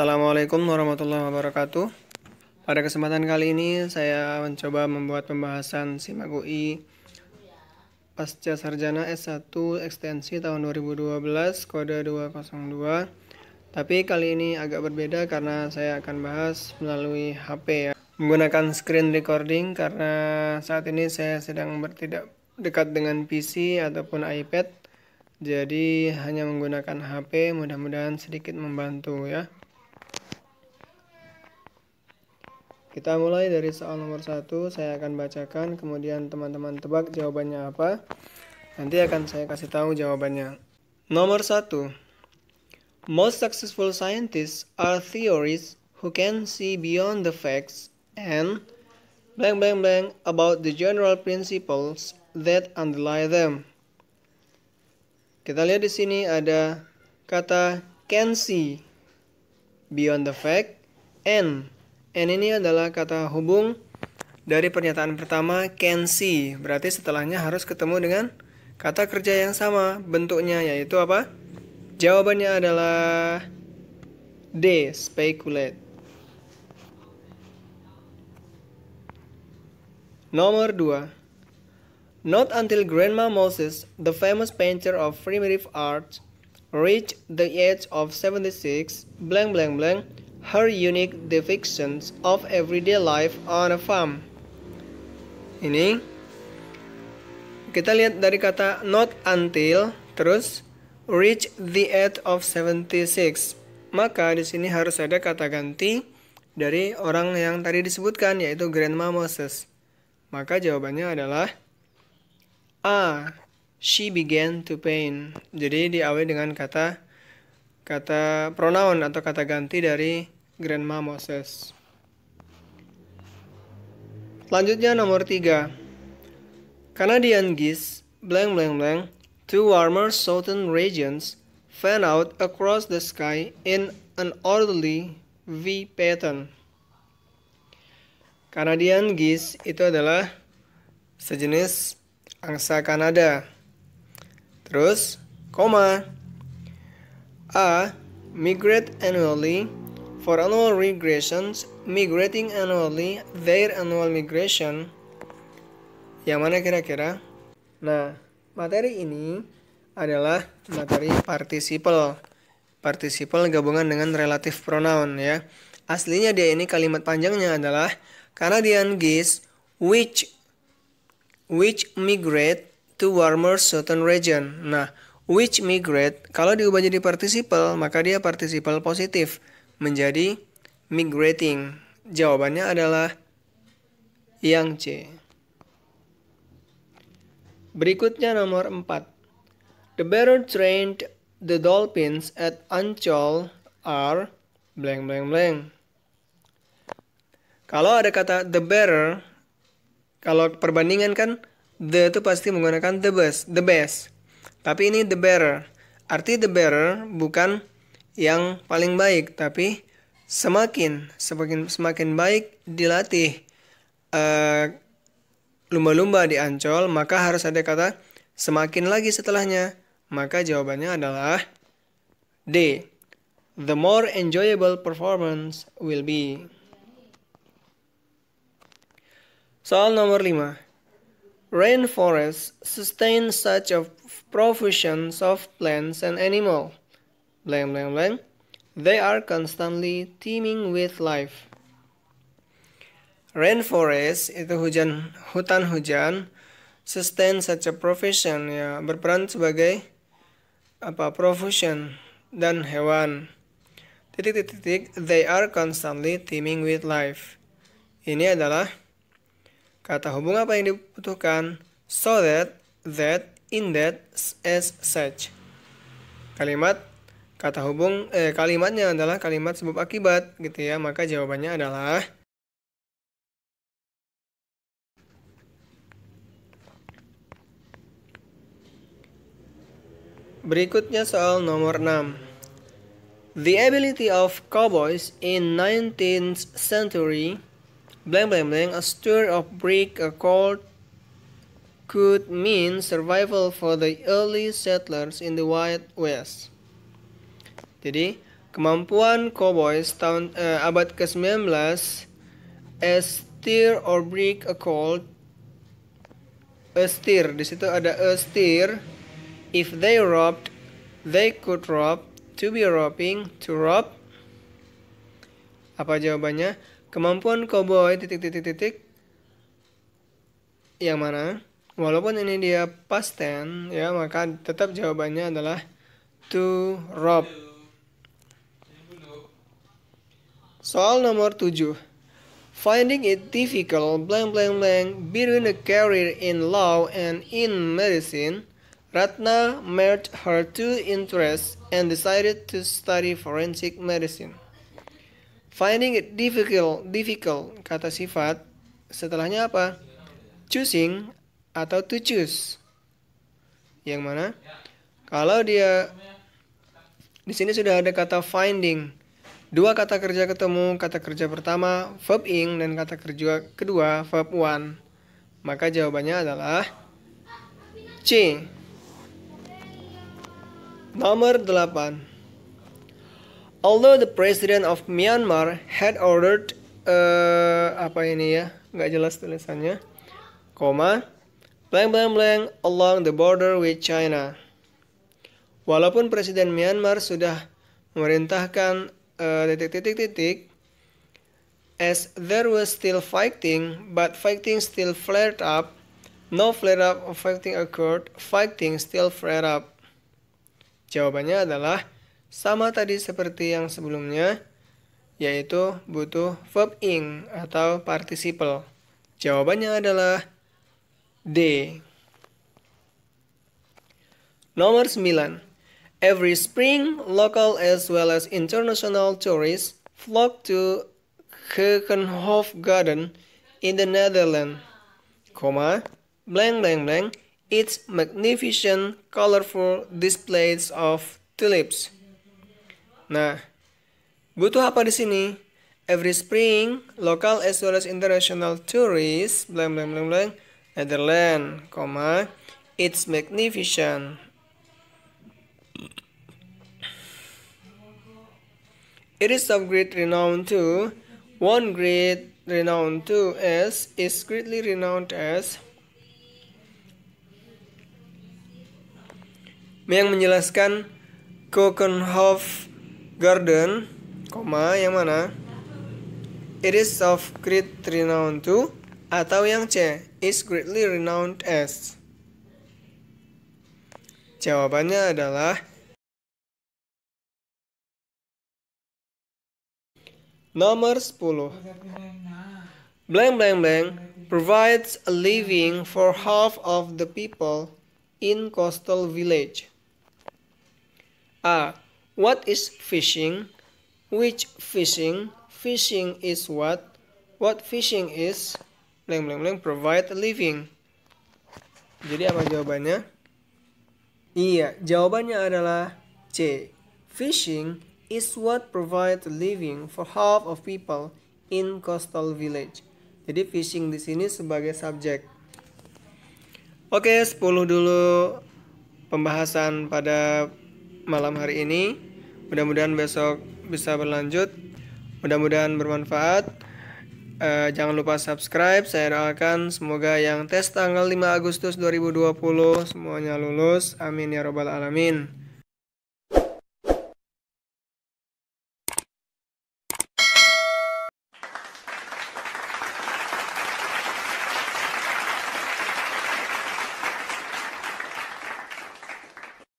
Assalamualaikum warahmatullahi wabarakatuh. Pada kesempatan kali ini saya mencoba membuat pembahasan SIMAK UI Pasca Sarjana S1 Ekstensi tahun 2012 kode 202. Tapi kali ini agak berbeda karena saya akan bahas melalui HP ya. Menggunakan screen recording karena saat ini saya sedang bertidak dekat dengan PC ataupun iPad. Jadi hanya menggunakan HP mudah-mudahan sedikit membantu ya. Kita mulai dari soal nomor satu. saya akan bacakan, kemudian teman-teman tebak jawabannya apa. Nanti akan saya kasih tahu jawabannya. Nomor satu. Most successful scientists are theorists who can see beyond the facts and blank blank blank about the general principles that underlie them. Kita lihat di sini ada kata can see beyond the fact and and ini adalah kata hubung dari pernyataan pertama can see. Berarti setelahnya harus ketemu dengan kata kerja yang sama bentuknya yaitu apa? Jawabannya adalah D, speculate. Nomor 2. Not until Grandma Moses, the famous painter of primitive art, reached the age of 76, blank blank blank, her unique depictions of everyday life on a farm. Ini kita lihat dari kata not until terus reach the age of 76. Maka di sini harus ada kata ganti dari orang yang tadi disebutkan yaitu Grandma Moses. Maka jawabannya adalah A. Ah, she began to paint. Jadi diawali dengan kata kata pronoun atau kata ganti dari Grandma Moses. Selanjutnya nomor 3. Canadian geese blank blank blank two warmer southern regions fan out across the sky in an orderly V pattern. Canadian geese itu adalah sejenis angsa Kanada. Terus, koma A. Migrate annually. For annual regressions, migrating annually, their annual migration. Yang mana kira-kira? Nah, materi ini adalah materi participle. Participle gabungan dengan relative pronoun ya. Aslinya dia ini kalimat panjangnya adalah Canadian geese which which migrate to warmer southern region. Nah, which migrate kalau diubah jadi participle maka dia participle positif menjadi migrating. Jawabannya adalah yang C. Berikutnya nomor 4. The better trained the dolphins at Ancol are blank blank blank. Kalau ada kata the better kalau perbandingan kan the itu pasti menggunakan the best, the best. Tapi ini the bearer. Arti the bearer bukan yang paling baik, tapi semakin semakin semakin baik dilatih lumba eh, lumba-lumba di Ancol, maka harus ada kata semakin lagi setelahnya. Maka jawabannya adalah D. The more enjoyable performance will be. Soal nomor 5. Rainforests sustain such a profusion of plants and animals. Blank, blank, blank. They are constantly teeming with life. Rainforest itu hujan hutan hujan sustain such a profusion ya berperan sebagai apa profusion dan hewan titik titik titik they are constantly teeming with life ini adalah Kata hubung apa yang dibutuhkan? So that, that, in that, as such. Kalimat kata hubung eh, kalimatnya adalah kalimat sebab akibat gitu ya. Maka jawabannya adalah Berikutnya soal nomor 6. The ability of cowboys in 19th century blank blank blank a stir of brick a cold could mean survival for the early settlers in the Wild West. Jadi, kemampuan cowboys tahun uh, abad ke-19 a stir or brick a cold a stir di situ ada a stir if they robbed they could rob to be robbing to rob apa jawabannya Kemampuan cowboy titik titik titik yang mana? Walaupun ini dia past tense ya, maka tetap jawabannya adalah to rob. Soal nomor 7. Finding it difficult blank blank blank between a career in law and in medicine, Ratna merged her two interests and decided to study forensic medicine. Finding it difficult, difficult kata sifat setelahnya apa? Choosing atau to choose. Yang mana? Kalau dia di sini sudah ada kata finding. Dua kata kerja ketemu, kata kerja pertama verb ing dan kata kerja kedua verb one. Maka jawabannya adalah C. Nomor 8. Although the president of Myanmar had ordered uh, apa ini ya? nggak jelas tulisannya. Koma blank blank blank along the border with China. Walaupun presiden Myanmar sudah memerintahkan uh, titik-titik-titik as there was still fighting, but fighting still flared up. No flare up of fighting occurred. Fighting still flared up. Jawabannya adalah sama tadi seperti yang sebelumnya, yaitu butuh verb ing atau participle. Jawabannya adalah D. Nomor 9. Every spring, local as well as international tourists flock to Keukenhof Garden in the Netherlands, Koma, blank blank blank, its magnificent colorful displays of tulips. Nah, butuh apa di sini? Every spring, local as well as international tourists, blank blank blank blank, Netherlands, comma, it's magnificent. It is of great renown too. One great renown too as is greatly renowned as. Yang menjelaskan Kokenhof garden, koma yang mana? It is of great renown to atau yang C is greatly renowned as. Jawabannya adalah Nomor 10 Blank blank blank provides a living for half of the people in coastal village. A. What is fishing? Which fishing? Fishing is what? What fishing is? Blank blank blank provide a living. Jadi apa jawabannya? Iya, jawabannya adalah C. Fishing is what provide a living for half of people in coastal village. Jadi fishing di sini sebagai subjek. Oke, 10 dulu pembahasan pada malam hari ini. Mudah-mudahan besok bisa berlanjut. Mudah-mudahan bermanfaat. E, jangan lupa subscribe. Saya doakan semoga yang tes tanggal 5 Agustus 2020 semuanya lulus. Amin ya robbal alamin.